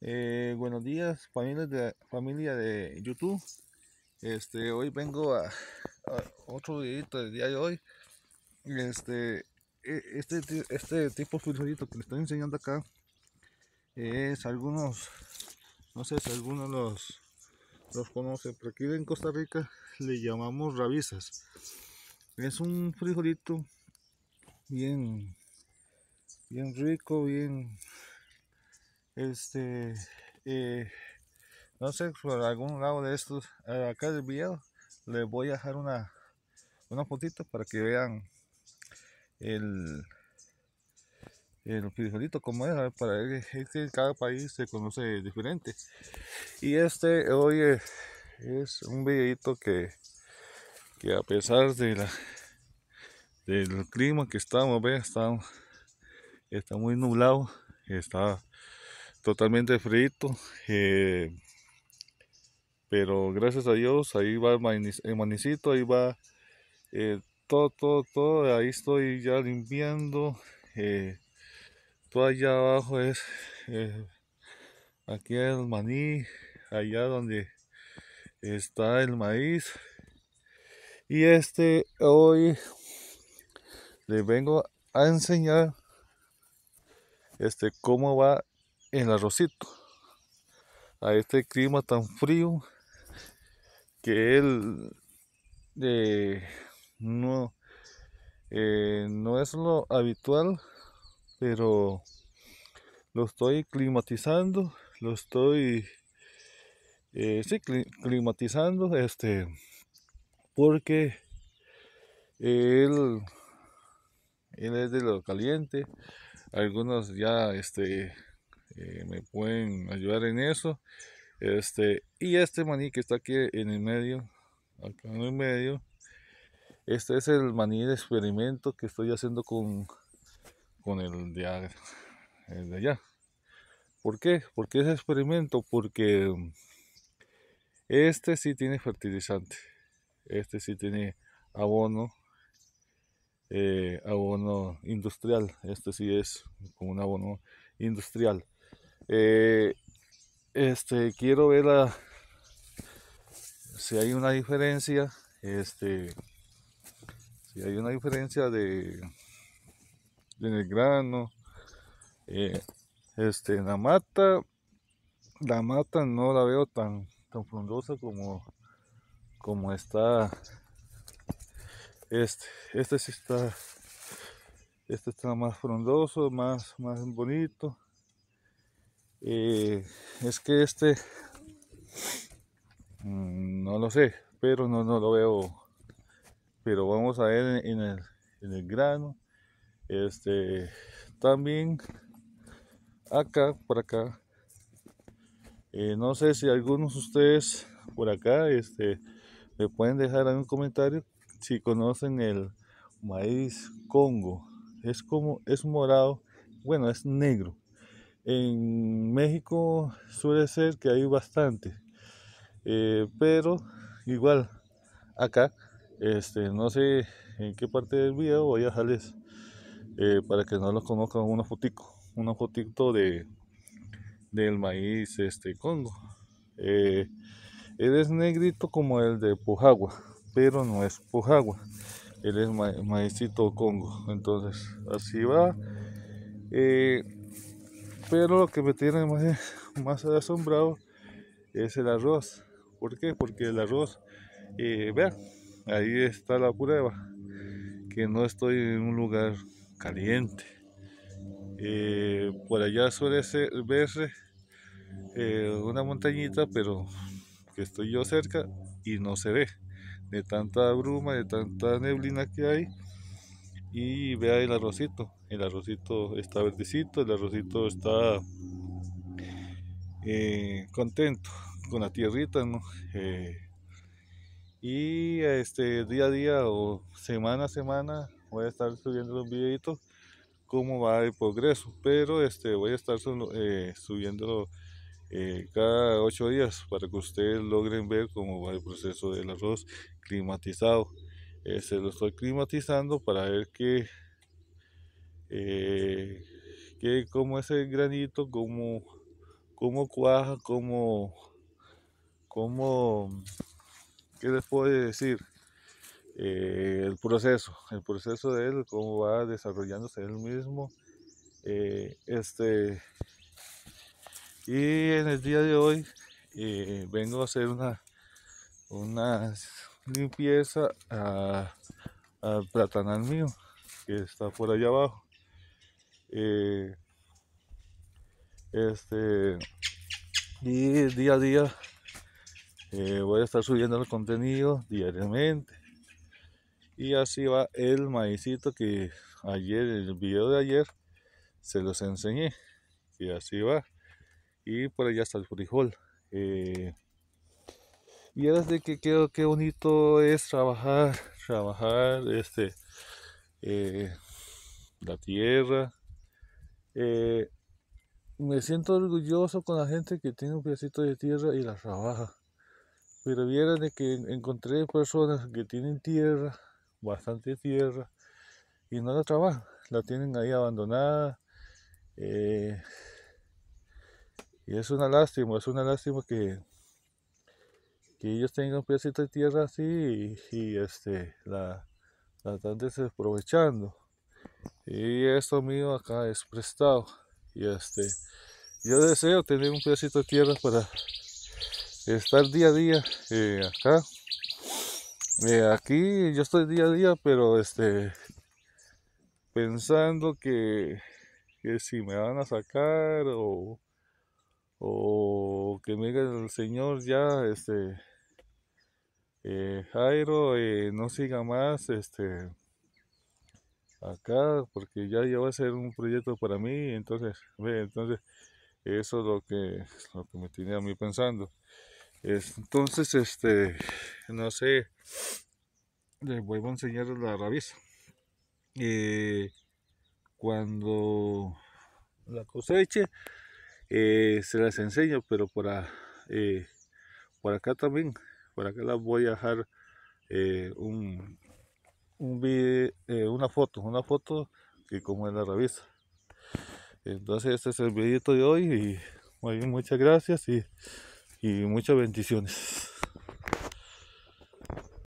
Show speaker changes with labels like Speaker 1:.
Speaker 1: Eh, buenos días familia de, familia de YouTube. Este, hoy vengo a, otro videito del día de hoy. Este, e, este, este, tipo de frijolito que les estoy enseñando acá es algunos, no sé si algunos los, los conocen, pero aquí en Costa Rica le llamamos rabisas Es un frijolito bien, bien rico, bien este, eh, no sé, por algún lado de estos, eh, acá del video, les voy a dejar una, una fotito para que vean el, el como es, para ver que cada país se conoce diferente. Y este hoy es, un videito que, que a pesar de la del clima que estamos, ve, está, está muy nublado, está totalmente frito. Eh, pero gracias a Dios, ahí va el, manicito, ahí va eh, todo, todo, todo. Ahí estoy ya limpiando. Eh, todo allá abajo es aquí el maní, allá donde está el maíz. Y este hoy les vengo a enseñar este cómo va el arrocito a este clima tan frío que él eh, no, eh, no es lo habitual, pero lo estoy climatizando, lo estoy eh, sí, climatizando, este, porque él, él es de lo caliente, algunos ya, este, me pueden ayudar en eso. Este, y este maní que está aquí en el medio, acá en el medio, este es el maní de experimento que estoy haciendo con, con el, de, allá. ¿Por qué? porque qué experimento? Porque este sí tiene fertilizante, este sí tiene abono, eh, abono industrial, este sí es como un abono industrial. Eh, este, quiero ver si hay una diferencia, este, si hay una diferencia de, en el grano, eh, este, la mata, la mata no la veo tan, tan frondosa como, como está, este, este está, este está más frondoso, más, más bonito. Eh, es que este, mm, no lo sé, pero no, no, lo veo. Pero vamos a ver en el, en el grano. Este, también acá, por acá. Eh, no sé si algunos de ustedes por acá este, me pueden dejar un comentario si conocen el maíz Congo. Es como, es morado, bueno, es negro en México suele ser que hay bastante, eh, pero igual acá, este, no sé en qué parte del video voy a dejarles eh, para que no los conozcan una fotico, una fotito de del maíz este Congo. Eh, él es negrito como el de Pujagua, pero no es Pujagua. Él es maicito Congo. Entonces, así va. Pero lo que me tiene más, más asombrado es el arroz. ¿Por qué? Porque el arroz, eh, vean, ahí está la prueba, que no estoy en un lugar caliente. Eh, por allá suele ser, verse eh, una montañita, pero que estoy yo cerca y no se ve de tanta bruma, de tanta neblina que hay y vea el arrocito. El arrocito está verdecito, el arrocito está eh, contento con la tierrita, eh, y este día a día o semana a semana voy a estar subiendo los videitos cómo va el progreso, pero este voy a estar eh, subiendo cada ocho días para que ustedes logren ver cómo va el proceso del arroz climatizado se este, lo estoy climatizando para ver qué eh, que cómo es el granito, como como cuaja, como cómo, qué les puedo decir, eh, el proceso, el proceso de él, cómo va desarrollándose él mismo. Eh, este, y en el día de hoy eh, vengo a hacer una, una limpieza a, al platanal mío que está por allá abajo eh, este y día a día eh, voy a estar subiendo el contenido diariamente y así va el maicito que ayer el video de ayer se los enseñé y así va y por allá está el frijol eh, Vieras de que qué, bonito es trabajar, trabajar este, eh, la tierra. Eh, me siento orgulloso con la gente que tiene un pedacito de tierra y la trabaja. Pero vieras de que encontré personas que tienen tierra, bastante tierra, y no la trabajan. La tienen ahí abandonada. Eh, y es una lástima, es una lástima que que ellos tengan pedacito pues, de tierra así y, este, la, están desaprovechando. Y esto mío acá es prestado. Y este, yo deseo tener un pedacito de tierra para estar día a día eh, acá. Eh, aquí yo estoy día a día, pero este, pensando que, que si me van a sacar o o que me diga el Señor ya, este, eh, Jairo, eh, no siga más, este, acá, porque ya, ya va a ser un proyecto para mí, entonces, ve, entonces, eso es lo que, lo que me tenía a mí pensando. entonces, este, no sé, les vuelvo a enseñar la rabiza. Eh, cuando la coseche, eh, se las enseño pero por, eh, por acá también por acá las voy a dejar eh, un, una foto una foto que como en la revista entonces este es el videito de hoy y muy muchas gracias y muchas bendiciones